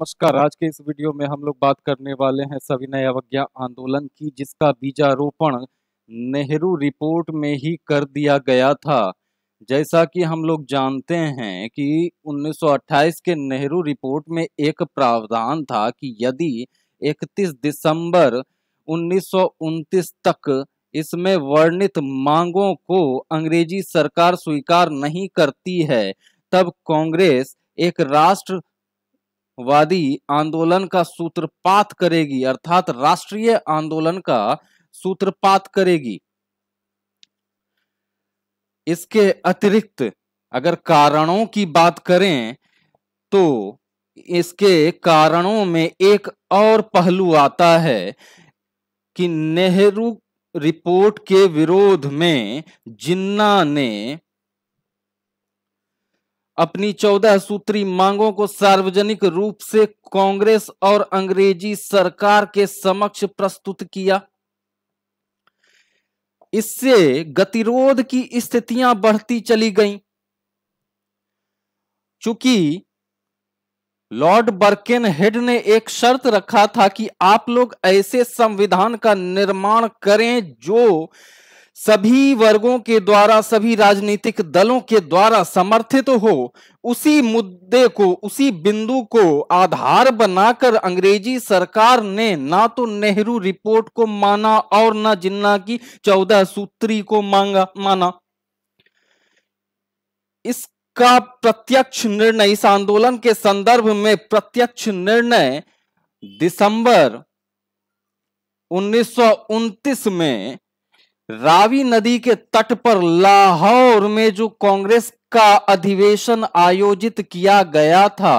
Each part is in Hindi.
नमस्कार आज के इस वीडियो में हम लोग बात करने वाले हैं सविनय अवज्ञा आंदोलन की जिसका बीजारोपण नेहरू रिपोर्ट में ही कर दिया गया था जैसा कि हम लोग जानते हैं कि 1928 के नेहरू रिपोर्ट में एक प्रावधान था कि यदि 31 दिसंबर उन्नीस तक इसमें वर्णित मांगों को अंग्रेजी सरकार स्वीकार नहीं करती है तब कांग्रेस एक राष्ट्र वादी आंदोलन का सूत्रपात करेगी अर्थात राष्ट्रीय आंदोलन का सूत्रपात करेगी इसके अतिरिक्त अगर कारणों की बात करें तो इसके कारणों में एक और पहलू आता है कि नेहरू रिपोर्ट के विरोध में जिन्ना ने अपनी चौदह सूत्री मांगों को सार्वजनिक रूप से कांग्रेस और अंग्रेजी सरकार के समक्ष प्रस्तुत किया इससे गतिरोध की स्थितियां बढ़ती चली गईं। चूंकि लॉर्ड बर्केन हेड ने एक शर्त रखा था कि आप लोग ऐसे संविधान का निर्माण करें जो सभी वर्गों के द्वारा सभी राजनीतिक दलों के द्वारा समर्थित हो उसी मुद्दे को उसी बिंदु को आधार बनाकर अंग्रेजी सरकार ने ना तो नेहरू रिपोर्ट को माना और ना जिन्ना की चौदह सूत्री को मांगा माना इसका प्रत्यक्ष निर्णय इस आंदोलन के संदर्भ में प्रत्यक्ष निर्णय दिसंबर उन्नीस में रावी नदी के तट पर लाहौर में जो कांग्रेस का अधिवेशन आयोजित किया गया था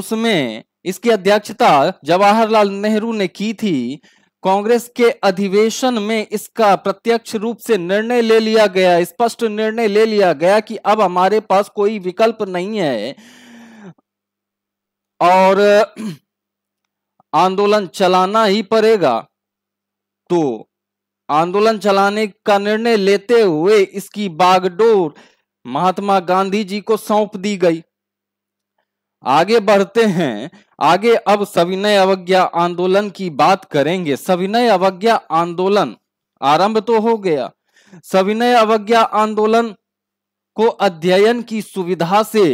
उसमें इसकी अध्यक्षता जवाहरलाल नेहरू ने की थी कांग्रेस के अधिवेशन में इसका प्रत्यक्ष रूप से निर्णय ले लिया गया स्पष्ट निर्णय ले लिया गया कि अब हमारे पास कोई विकल्प नहीं है और आंदोलन चलाना ही पड़ेगा तो आंदोलन चलाने का निर्णय लेते हुए इसकी बागडोर महात्मा गांधी जी को सौंप दी गई आगे बढ़ते हैं आगे अब सविनय अवज्ञा आंदोलन की बात करेंगे सविनय अवज्ञा आंदोलन आरंभ तो हो गया सविनय अवज्ञा आंदोलन को अध्ययन की सुविधा से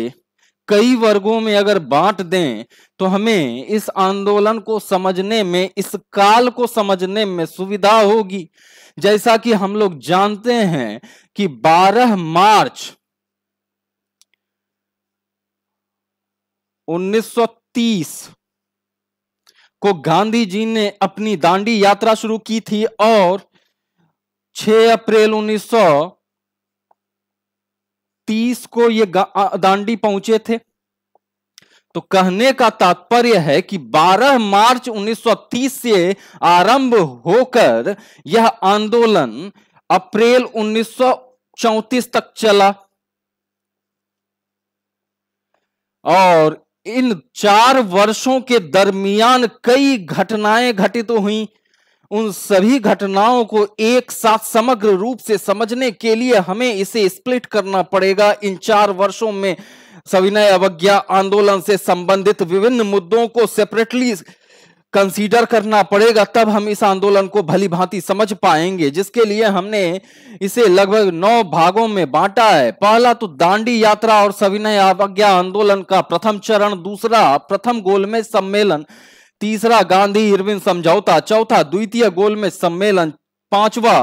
कई वर्गों में अगर बांट दें तो हमें इस आंदोलन को समझने में इस काल को समझने में सुविधा होगी जैसा कि हम लोग जानते हैं कि 12 मार्च 1930 को गांधी जी ने अपनी दांडी यात्रा शुरू की थी और 6 अप्रैल उन्नीस तीस को ये दांडी पहुंचे थे तो कहने का तात्पर्य है कि 12 मार्च 1930 से आरंभ होकर यह आंदोलन अप्रैल 1934 तक चला और इन चार वर्षों के दरमियान कई घटनाएं घटित तो हुई उन सभी घटनाओं को एक साथ समग्र रूप से समझने के लिए हमें इसे स्प्लिट करना पड़ेगा इन चार वर्षों में सविनय अवज्ञा आंदोलन से संबंधित विभिन्न मुद्दों को सेपरेटली कंसीडर करना पड़ेगा तब हम इस आंदोलन को भली भांति समझ पाएंगे जिसके लिए हमने इसे लगभग नौ भागों में बांटा है पहला तो दांडी यात्रा और सविनय अवज्ञा आंदोलन का प्रथम चरण दूसरा प्रथम गोलमेज सम्मेलन तीसरा गांधी इरविन समझौता चौथा द्वितीय गोल में सम्मेलन पांचवा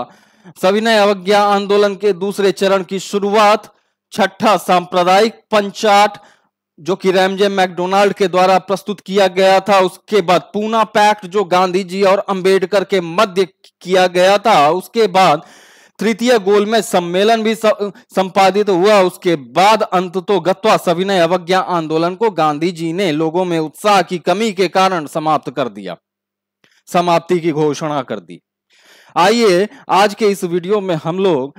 सविनय अवज्ञा आंदोलन के दूसरे चरण की शुरुआत छठा सांप्रदायिक पंचाट जो कि रैमजे मैकडोनाल्ड के द्वारा प्रस्तुत किया गया था उसके बाद पूना पैक्ट जो गांधी जी और अंबेडकर के मध्य किया गया था उसके बाद तृतीय गोल में सम्मेलन भी संपादित हुआ उसके बाद अंत तो गत्वा सविनय अवज्ञा आंदोलन को गांधी जी ने लोगों में उत्साह की कमी के कारण समाप्त कर दिया समाप्ति की घोषणा कर दी आइए आज के इस वीडियो में हम लोग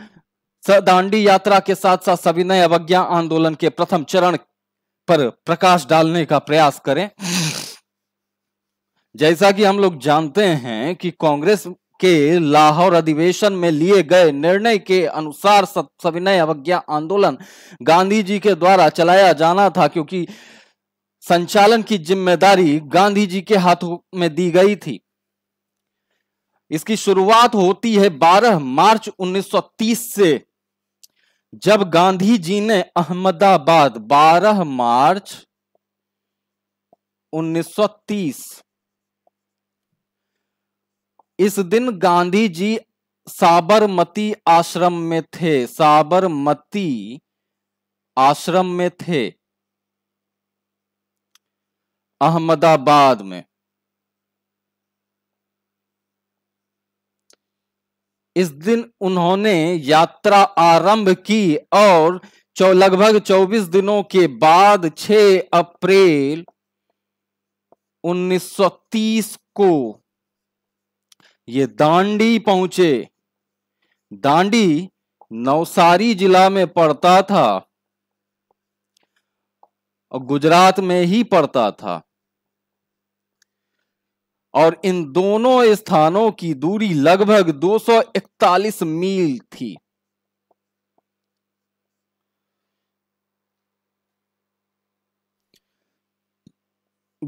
दांडी यात्रा के साथ साथ सविनय अवज्ञा आंदोलन के प्रथम चरण पर प्रकाश डालने का प्रयास करें जैसा कि हम लोग जानते हैं कि कांग्रेस के लाहौर अधिवेशन में लिए गए निर्णय के अनुसार सविनय अवज्ञा आंदोलन गांधी जी के द्वारा चलाया जाना था क्योंकि संचालन की जिम्मेदारी गांधी जी के हाथों में दी गई थी इसकी शुरुआत होती है 12 मार्च 1930 से जब गांधी जी ने अहमदाबाद 12 मार्च 1930 इस दिन गांधी जी साबरमती आश्रम में थे साबरमती आश्रम में थे अहमदाबाद में इस दिन उन्होंने यात्रा आरंभ की और लगभग 24 दिनों के बाद 6 अप्रैल 1930 को ये दांडी पहुंचे दांडी नवसारी जिला में पड़ता था और गुजरात में ही पड़ता था और इन दोनों स्थानों की दूरी लगभग 241 मील थी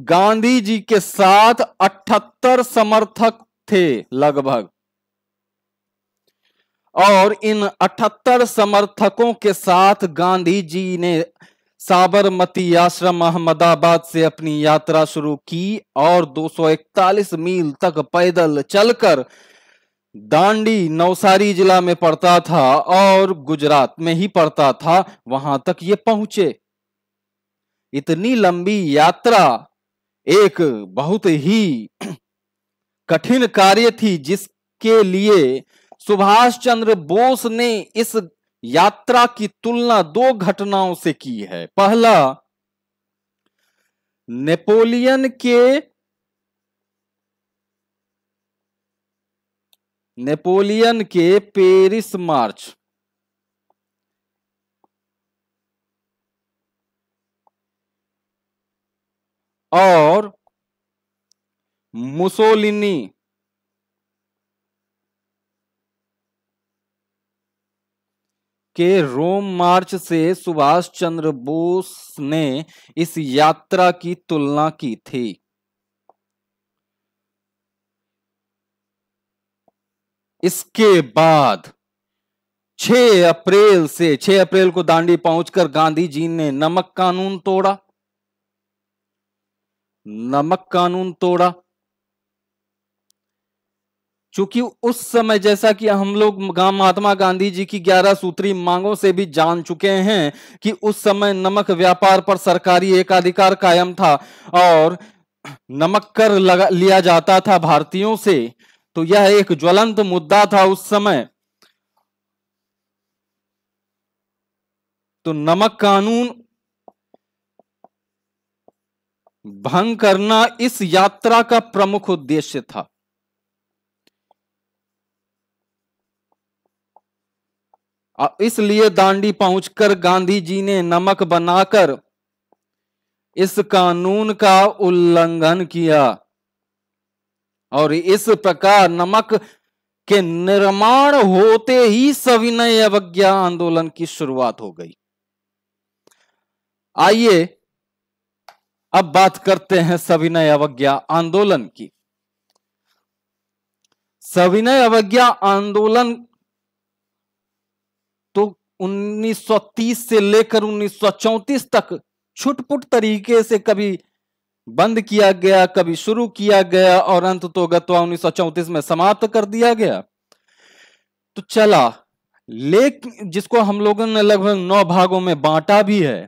गांधी जी के साथ 78 समर्थक थे लगभग और इन 78 समर्थकों के साथ गांधी जी ने साबरमती आश्रम अहमदाबाद से अपनी यात्रा शुरू की और 241 मील तक पैदल चलकर दांडी नवसारी जिला में पड़ता था और गुजरात में ही पड़ता था वहां तक ये पहुंचे इतनी लंबी यात्रा एक बहुत ही कठिन कार्य थी जिसके लिए सुभाष चंद्र बोस ने इस यात्रा की तुलना दो घटनाओं से की है पहला नेपोलियन के नेपोलियन के पेरिस मार्च और मुसोलिनी के रोम मार्च से सुभाष चंद्र बोस ने इस यात्रा की तुलना की थी इसके बाद 6 अप्रैल से 6 अप्रैल को दांडी पहुंचकर गांधी जी ने नमक कानून तोड़ा नमक कानून तोड़ा चूंकि उस समय जैसा कि हम लोग महात्मा गांधी जी की ग्यारह सूत्री मांगों से भी जान चुके हैं कि उस समय नमक व्यापार पर सरकारी एकाधिकार कायम था और नमक कर लगा लिया जाता था भारतीयों से तो यह एक ज्वलंत मुद्दा था उस समय तो नमक कानून भंग करना इस यात्रा का प्रमुख उद्देश्य था इसलिए दांडी पहुंचकर गांधी जी ने नमक बनाकर इस कानून का उल्लंघन किया और इस प्रकार नमक के निर्माण होते ही सविनय अवज्ञा आंदोलन की शुरुआत हो गई आइए अब बात करते हैं सविनय अवज्ञा आंदोलन की सविनय अवज्ञा आंदोलन 1930 से लेकर उन्नीस तक छुटपुट तरीके से कभी बंद किया गया कभी शुरू किया गया और अंत तो गतवा उन्नीस में समाप्त कर दिया गया तो चला लेकिन जिसको हम लोगों ने लगभग नौ भागों में बांटा भी है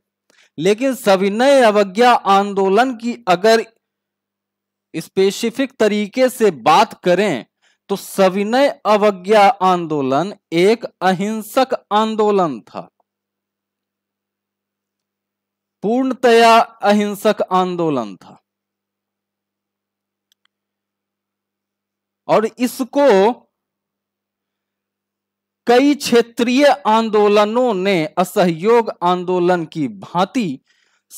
लेकिन सविनय अवज्ञा आंदोलन की अगर स्पेसिफिक तरीके से बात करें तो सविनय अवज्ञा आंदोलन एक अहिंसक आंदोलन था पूर्णतया अहिंसक आंदोलन था और इसको कई क्षेत्रीय आंदोलनों ने असहयोग आंदोलन की भांति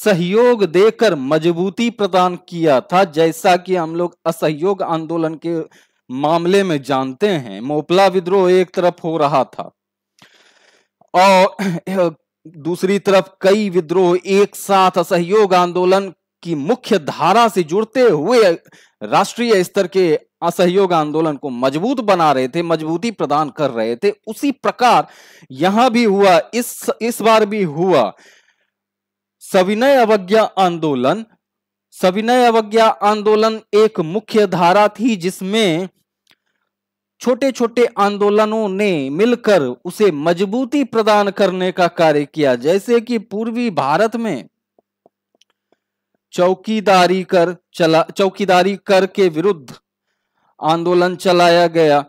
सहयोग देकर मजबूती प्रदान किया था जैसा कि हम लोग असहयोग आंदोलन के मामले में जानते हैं मोपला विद्रोह एक तरफ हो रहा था और दूसरी तरफ कई विद्रोह एक साथ असहयोग आंदोलन की मुख्य धारा से जुड़ते हुए राष्ट्रीय स्तर के असहयोग आंदोलन को मजबूत बना रहे थे मजबूती प्रदान कर रहे थे उसी प्रकार यहां भी हुआ इस इस बार भी हुआ सविनय अवज्ञा आंदोलन सविनय अवज्ञा आंदोलन एक मुख्य धारा थी जिसमें छोटे छोटे आंदोलनों ने मिलकर उसे मजबूती प्रदान करने का कार्य किया जैसे कि पूर्वी भारत में चौकीदारी कर चला चौकीदारी कर के विरुद्ध आंदोलन चलाया गया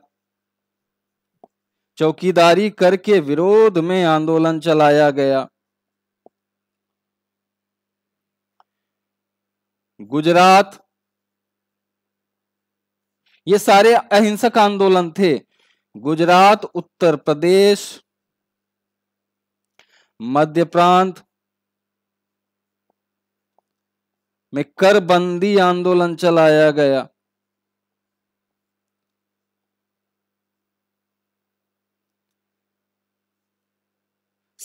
चौकीदारी कर के विरोध में आंदोलन चलाया गया गुजरात ये सारे अहिंसक आंदोलन थे गुजरात उत्तर प्रदेश मध्य प्रांत में कर बंदी आंदोलन चलाया गया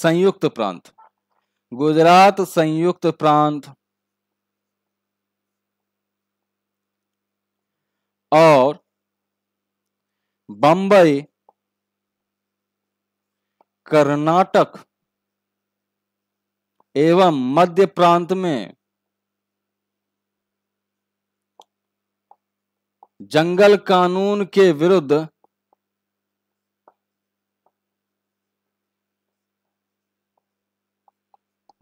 संयुक्त प्रांत गुजरात संयुक्त प्रांत और बंबई कर्नाटक एवं मध्य प्रांत में जंगल कानून के विरुद्ध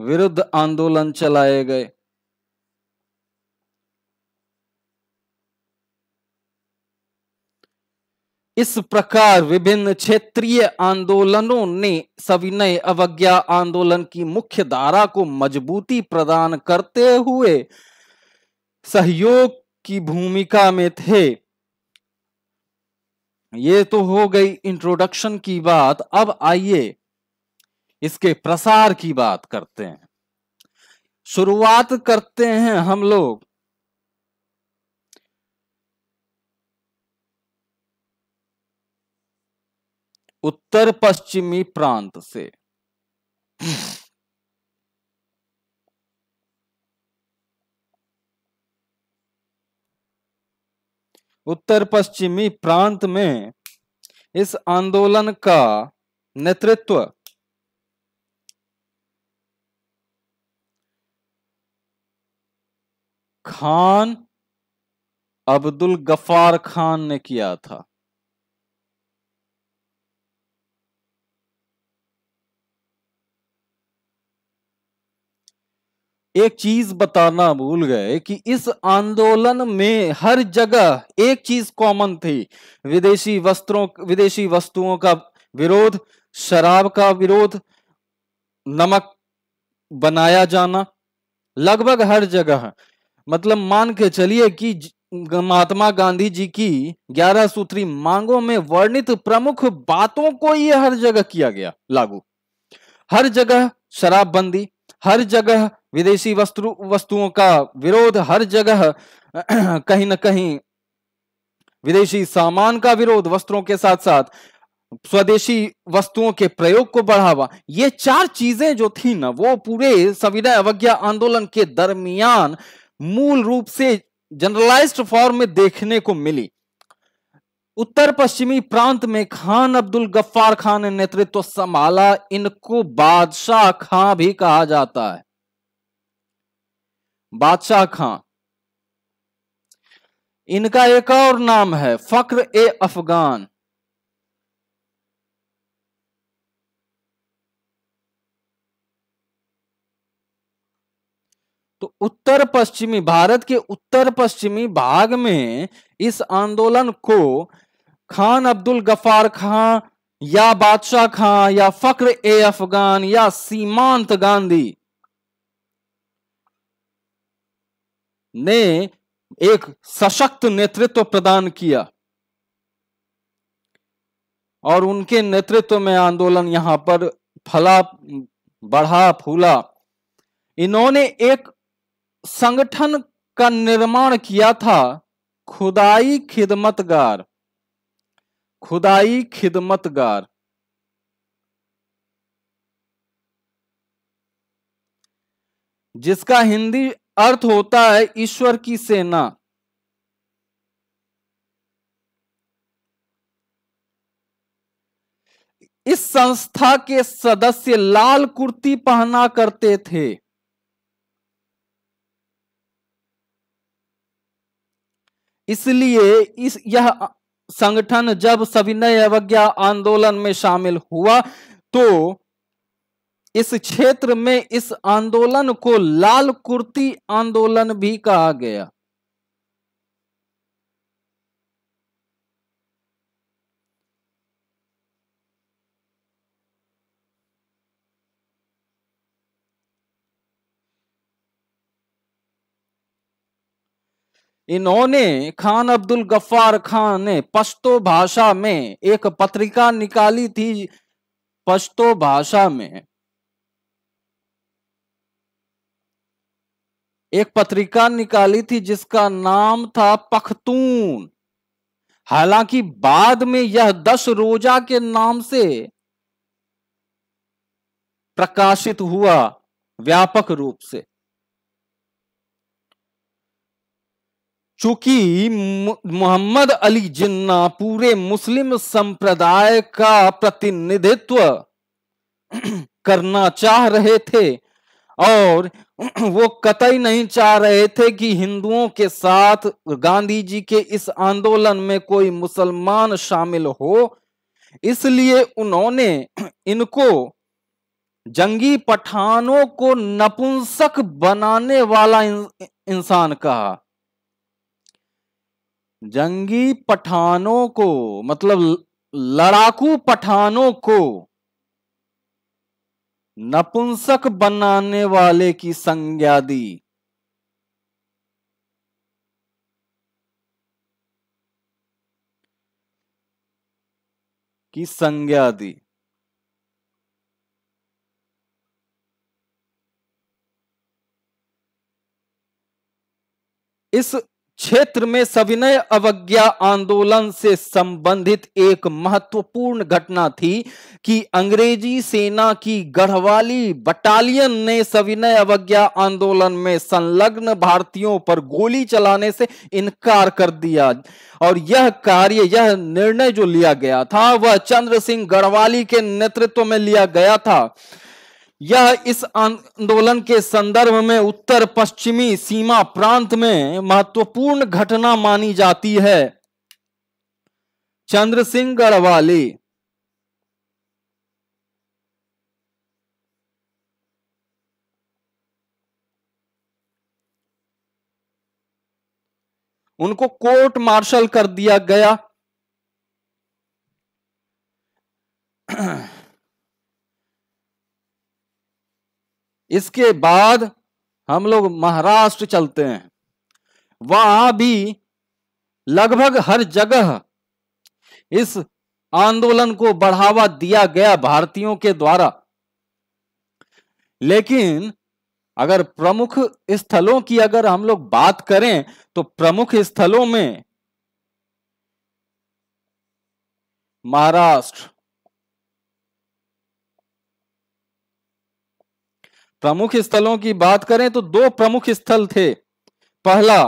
विरुद्ध आंदोलन चलाए गए इस प्रकार विभिन्न क्षेत्रीय आंदोलनों ने सविनय अवज्ञा आंदोलन की मुख्य धारा को मजबूती प्रदान करते हुए सहयोग की भूमिका में थे ये तो हो गई इंट्रोडक्शन की बात अब आइए इसके प्रसार की बात करते हैं शुरुआत करते हैं हम लोग उत्तर पश्चिमी प्रांत से उत्तर पश्चिमी प्रांत में इस आंदोलन का नेतृत्व खान अब्दुल गफार खान ने किया था एक चीज बताना भूल गए कि इस आंदोलन में हर जगह एक चीज कॉमन थी विदेशी वस्त्रों विदेशी वस्तुओं का विरोध शराब का विरोध नमक बनाया जाना लगभग हर जगह मतलब मान के चलिए कि महात्मा गांधी जी की ग्यारह सूत्री मांगों में वर्णित प्रमुख बातों को यह हर जगह किया गया लागू हर जगह शराबबंदी हर जगह विदेशी वस्तु वस्तुओं का विरोध हर जगह कहीं ना कहीं विदेशी सामान का विरोध वस्त्रों के साथ साथ स्वदेशी वस्तुओं के प्रयोग को बढ़ावा ये चार चीजें जो थी ना वो पूरे संविधान अवज्ञा आंदोलन के दरमियान मूल रूप से जनरलाइज्ड फॉर्म में देखने को मिली उत्तर पश्चिमी प्रांत में खान अब्दुल गफ्फार खान ने नेतृत्व संभाला इनको बादशाह खां भी कहा जाता है बादशाह खां इनका एक और नाम है फक्र ए अफगान तो उत्तर पश्चिमी भारत के उत्तर पश्चिमी भाग में इस आंदोलन को खान अब्दुल गफार खां या बादशाह खां या फक्र ए अफगान या सीमांत गांधी ने एक सशक्त नेतृत्व प्रदान किया और उनके नेतृत्व में आंदोलन यहां पर फला बढ़ा फूला इन्होंने एक संगठन का निर्माण किया था खुदाई खिदमतगार खुदाई खिदमतगार जिसका हिंदी अर्थ होता है ईश्वर की सेना इस संस्था के सदस्य लाल कुर्ती पहना करते थे इसलिए इस यह संगठन जब सविनय अवज्ञा आंदोलन में शामिल हुआ तो इस क्षेत्र में इस आंदोलन को लाल कुर्ती आंदोलन भी कहा गया इन्होंने खान अब्दुल गफ्फार खान ने पश्तो भाषा में एक पत्रिका निकाली थी पश्तो भाषा में एक पत्रिका निकाली थी जिसका नाम था पखतून हालांकि बाद में यह दस रोजा के नाम से प्रकाशित हुआ व्यापक रूप से चूंकि मोहम्मद अली जिन्ना पूरे मुस्लिम संप्रदाय का प्रतिनिधित्व करना चाह रहे थे और वो कतई नहीं चाह रहे थे कि हिंदुओं के साथ गांधी जी के इस आंदोलन में कोई मुसलमान शामिल हो इसलिए उन्होंने इनको जंगी पठानों को नपुंसक बनाने वाला इंसान कहा जंगी पठानों को मतलब लड़ाकू पठानों को नपुंसक बनाने वाले की संज्ञा दी की संज्ञा दी इस क्षेत्र में सविनय अवज्ञा आंदोलन से संबंधित एक महत्वपूर्ण घटना थी कि अंग्रेजी सेना की गढ़वाली बटालियन ने सविनय अवज्ञा आंदोलन में संलग्न भारतीयों पर गोली चलाने से इनकार कर दिया और यह कार्य यह निर्णय जो लिया गया था वह चंद्र सिंह गढ़वाली के नेतृत्व में लिया गया था यह इस आंदोलन के संदर्भ में उत्तर पश्चिमी सीमा प्रांत में महत्वपूर्ण घटना मानी जाती है चंद्र सिंह गढ़वाली उनको कोर्ट मार्शल कर दिया गया इसके बाद हम लोग महाराष्ट्र चलते हैं वहां भी लगभग हर जगह इस आंदोलन को बढ़ावा दिया गया भारतीयों के द्वारा लेकिन अगर प्रमुख स्थलों की अगर हम लोग बात करें तो प्रमुख स्थलों में महाराष्ट्र प्रमुख स्थलों की बात करें तो दो प्रमुख स्थल थे पहला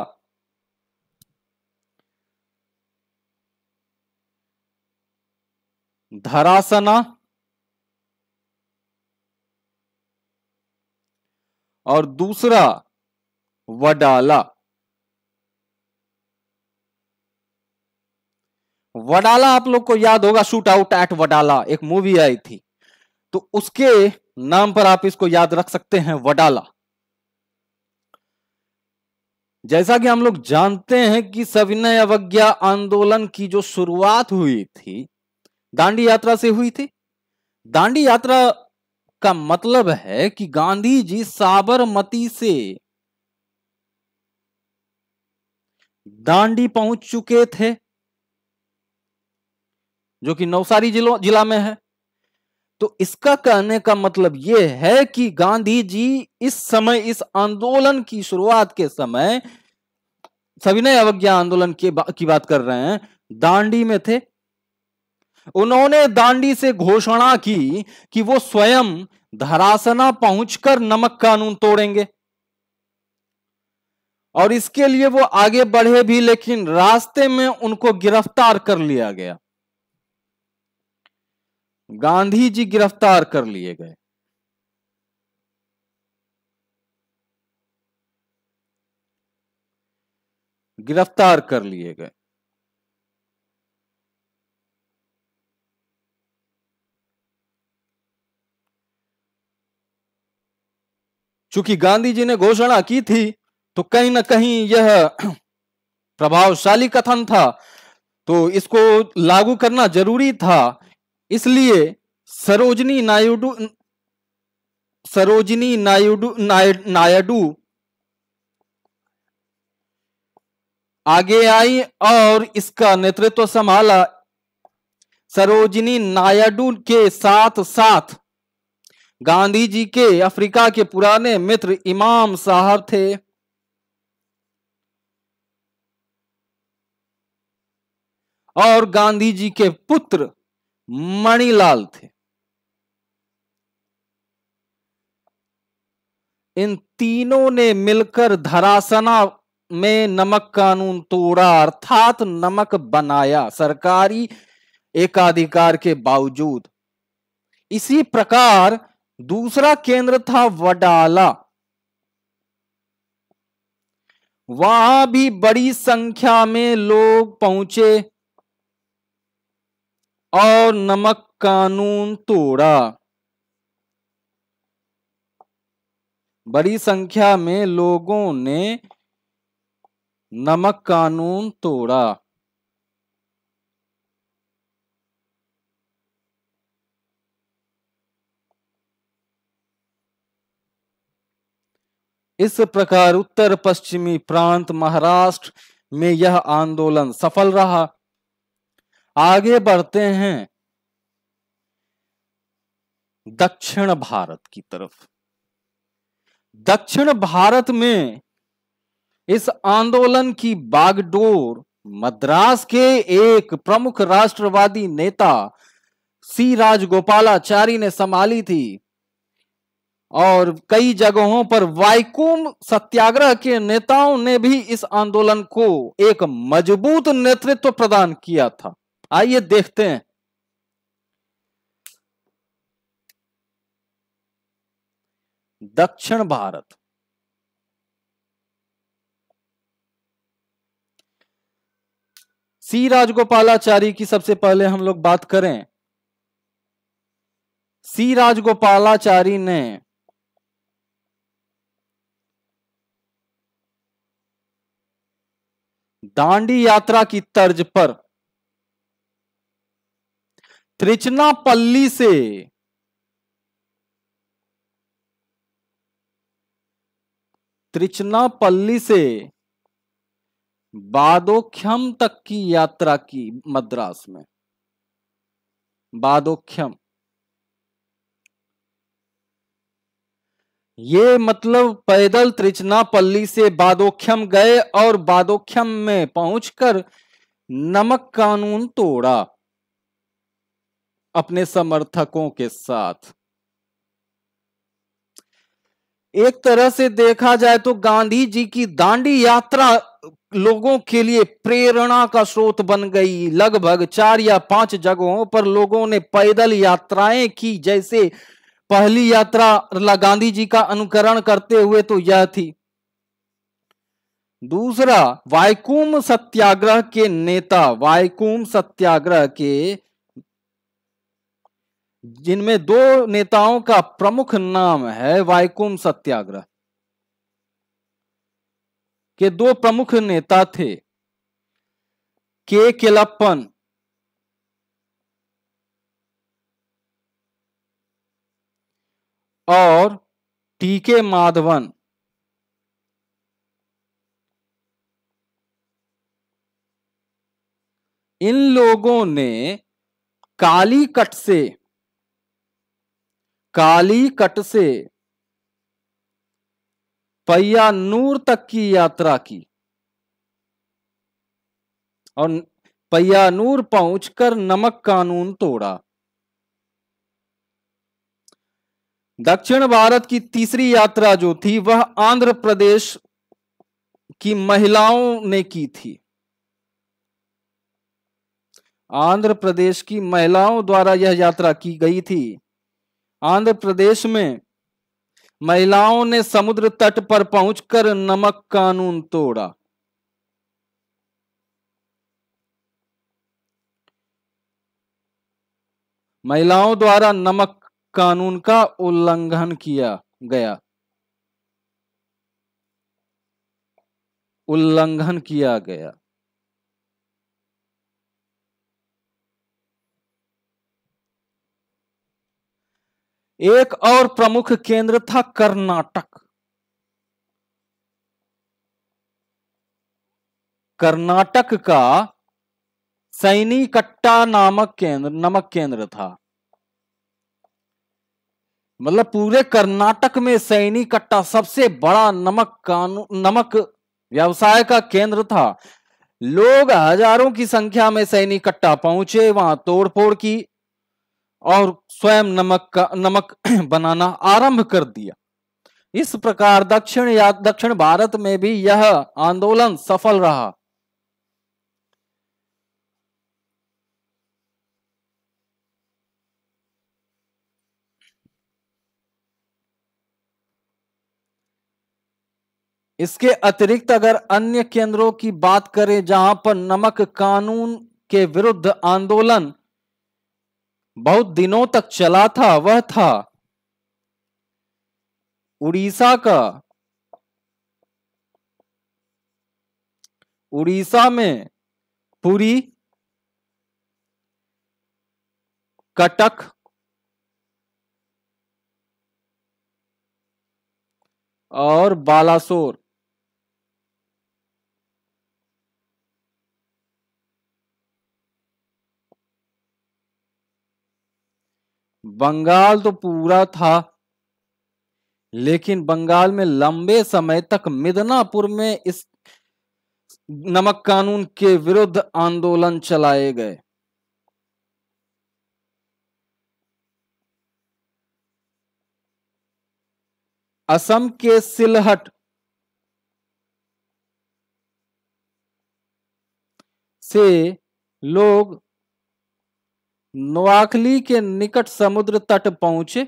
धरासना और दूसरा वडाला वडाला आप लोग को याद होगा शूट आउट एट वडाला एक मूवी आई थी तो उसके नाम पर आप इसको याद रख सकते हैं वडाला जैसा कि हम लोग जानते हैं कि सविनय अवज्ञा आंदोलन की जो शुरुआत हुई थी दांडी यात्रा से हुई थी दांडी यात्रा का मतलब है कि गांधी जी साबरमती से दांडी पहुंच चुके थे जो कि नवसारी जिला में है तो इसका कहने का मतलब यह है कि गांधी जी इस समय इस आंदोलन की शुरुआत के समय सविनय अवज्ञा आंदोलन के बा, की बात कर रहे हैं दांडी में थे उन्होंने दांडी से घोषणा की कि वो स्वयं धरासना पहुंचकर नमक कानून तोड़ेंगे और इसके लिए वो आगे बढ़े भी लेकिन रास्ते में उनको गिरफ्तार कर लिया गया गांधी जी गिरफ्तार कर लिए गए गिरफ्तार कर लिए गए चूंकि गांधी जी ने घोषणा की थी तो कहीं ना कहीं यह प्रभावशाली कथन था तो इसको लागू करना जरूरी था इसलिए सरोजनी नायडू सरोजनी नायडू नायडू आगे आई और इसका नेतृत्व संभाला सरोजनी नायडू के साथ साथ गांधी जी के अफ्रीका के पुराने मित्र इमाम साहब थे और गांधी जी के पुत्र मणिलाल थे इन तीनों ने मिलकर धरासना में नमक कानून तोड़ा अर्थात नमक बनाया सरकारी एकाधिकार के बावजूद इसी प्रकार दूसरा केंद्र था वडाला वहां भी बड़ी संख्या में लोग पहुंचे और नमक कानून तोड़ा बड़ी संख्या में लोगों ने नमक कानून तोड़ा इस प्रकार उत्तर पश्चिमी प्रांत महाराष्ट्र में यह आंदोलन सफल रहा आगे बढ़ते हैं दक्षिण भारत की तरफ दक्षिण भारत में इस आंदोलन की बागडोर मद्रास के एक प्रमुख राष्ट्रवादी नेता सी राजगोपालाचारी ने संभाली थी और कई जगहों पर वाइकुम सत्याग्रह के नेताओं ने भी इस आंदोलन को एक मजबूत नेतृत्व प्रदान किया था आइए देखते हैं दक्षिण भारत सी राजगोपालाचारी की सबसे पहले हम लोग बात करें सी राजगोपालाचारी ने दांडी यात्रा की तर्ज पर त्रिचनापल्ली से त्रिचनापल्ली से बादोख्यम तक की यात्रा की मद्रास में बादोख्यम ये मतलब पैदल त्रिचनापल्ली से बादोख्यम गए और बादोख्यम में पहुंचकर नमक कानून तोड़ा अपने समर्थकों के साथ एक तरह से देखा जाए तो गांधी जी की दांडी यात्रा लोगों के लिए प्रेरणा का स्रोत बन गई लगभग चार या पांच जगहों पर लोगों ने पैदल यात्राएं की जैसे पहली यात्रा गांधी जी का अनुकरण करते हुए तो यह थी दूसरा वायकुम सत्याग्रह के नेता वायकुम सत्याग्रह के जिनमें दो नेताओं का प्रमुख नाम है वाइकुम सत्याग्रह के दो प्रमुख नेता थे के केलप्पन और टी के माधवन इन लोगों ने कालीकट से काली कट से नूर तक की यात्रा की और नूर पहुंचकर नमक कानून तोड़ा दक्षिण भारत की तीसरी यात्रा जो थी वह आंध्र प्रदेश की महिलाओं ने की थी आंध्र प्रदेश की महिलाओं द्वारा यह यात्रा की गई थी आंध्र प्रदेश में महिलाओं ने समुद्र तट पर पहुंचकर नमक कानून तोड़ा महिलाओं द्वारा नमक कानून का उल्लंघन किया गया उल्लंघन किया गया एक और प्रमुख केंद्र था कर्नाटक कर्नाटक का सैनिकट्टा नामक केंद्र नमक केंद्र था मतलब पूरे कर्नाटक में सैनिकट्टा सबसे बड़ा नमक कानून नमक व्यवसाय का केंद्र था लोग हजारों की संख्या में सैनिकट्टा पहुंचे वहां तोड़फोड़ की और स्वयं नमक का नमक बनाना आरंभ कर दिया इस प्रकार दक्षिण या दक्षिण भारत में भी यह आंदोलन सफल रहा इसके अतिरिक्त अगर अन्य केंद्रों की बात करें जहां पर नमक कानून के विरुद्ध आंदोलन बहुत दिनों तक चला था वह था उड़ीसा का उड़ीसा में पुरी कटक और बालासोर बंगाल तो पूरा था लेकिन बंगाल में लंबे समय तक मिदनापुर में इस नमक कानून के विरुद्ध आंदोलन चलाए गए असम के सिलहट से लोग नोआखली के निकट समुद्र तट पहुंचे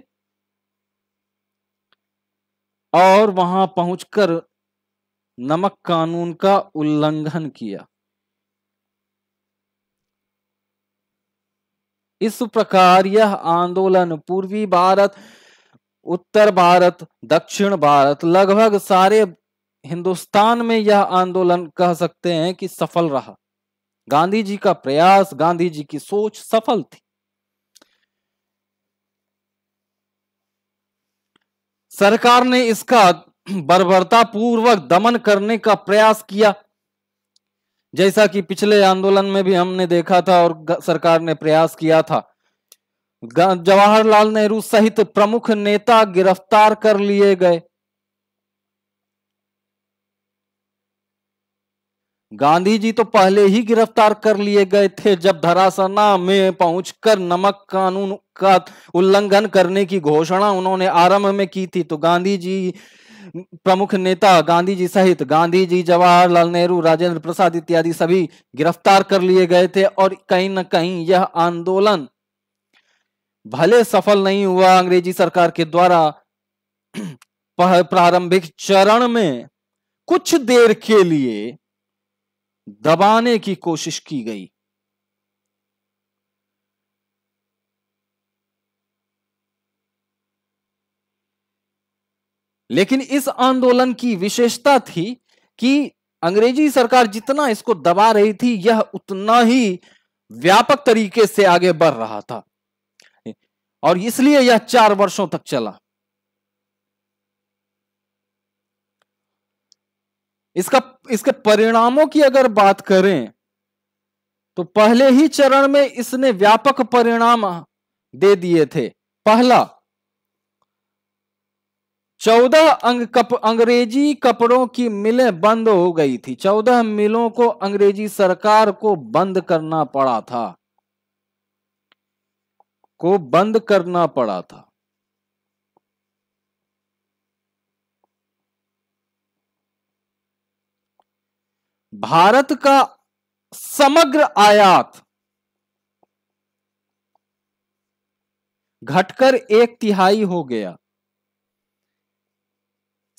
और वहां पहुंचकर नमक कानून का उल्लंघन किया इस प्रकार यह आंदोलन पूर्वी भारत उत्तर भारत दक्षिण भारत लगभग सारे हिंदुस्तान में यह आंदोलन कह सकते हैं कि सफल रहा गांधी जी का प्रयास गांधी जी की सोच सफल थी सरकार ने इसका बर्बरता पूर्वक दमन करने का प्रयास किया जैसा कि पिछले आंदोलन में भी हमने देखा था और सरकार ने प्रयास किया था जवाहरलाल नेहरू सहित प्रमुख नेता गिरफ्तार कर लिए गए गांधी जी तो पहले ही गिरफ्तार कर लिए गए थे जब धरासना में पहुंचकर नमक कानून का उल्लंघन करने की घोषणा उन्होंने आरंभ में की थी तो गांधी जी प्रमुख नेता गांधी जी सहित गांधी जी जवाहरलाल नेहरू राजेंद्र प्रसाद इत्यादि सभी गिरफ्तार कर लिए गए थे और कहीं ना कहीं यह आंदोलन भले सफल नहीं हुआ अंग्रेजी सरकार के द्वारा प्रारंभिक चरण में कुछ देर के लिए दबाने की कोशिश की गई लेकिन इस आंदोलन की विशेषता थी कि अंग्रेजी सरकार जितना इसको दबा रही थी यह उतना ही व्यापक तरीके से आगे बढ़ रहा था और इसलिए यह चार वर्षों तक चला इसका इसके परिणामों की अगर बात करें तो पहले ही चरण में इसने व्यापक परिणाम दे दिए थे पहला चौदह अंग कप, अंग्रेजी कपड़ों की मिलें बंद हो गई थी चौदह मिलों को अंग्रेजी सरकार को बंद करना पड़ा था को बंद करना पड़ा था भारत का समग्र आयात घटकर एक तिहाई हो गया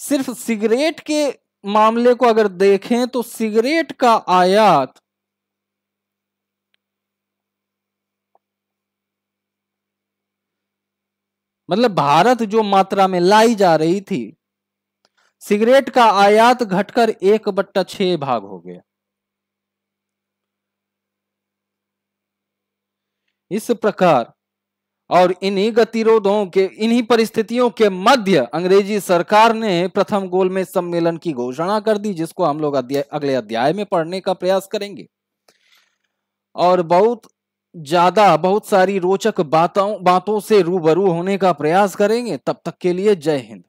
सिर्फ सिगरेट के मामले को अगर देखें तो सिगरेट का आयात मतलब भारत जो मात्रा में लाई जा रही थी सिगरेट का आयात घटकर एक बट्टा छह भाग हो गया इस प्रकार और इन्हीं गतिरोधों के इन्हीं परिस्थितियों के मध्य अंग्रेजी सरकार ने प्रथम में सम्मेलन की घोषणा कर दी जिसको हम लोग अध्याय, अगले अध्याय में पढ़ने का प्रयास करेंगे और बहुत ज्यादा बहुत सारी रोचक बातों बातों से रूबरू होने का प्रयास करेंगे तब तक के लिए जय हिंद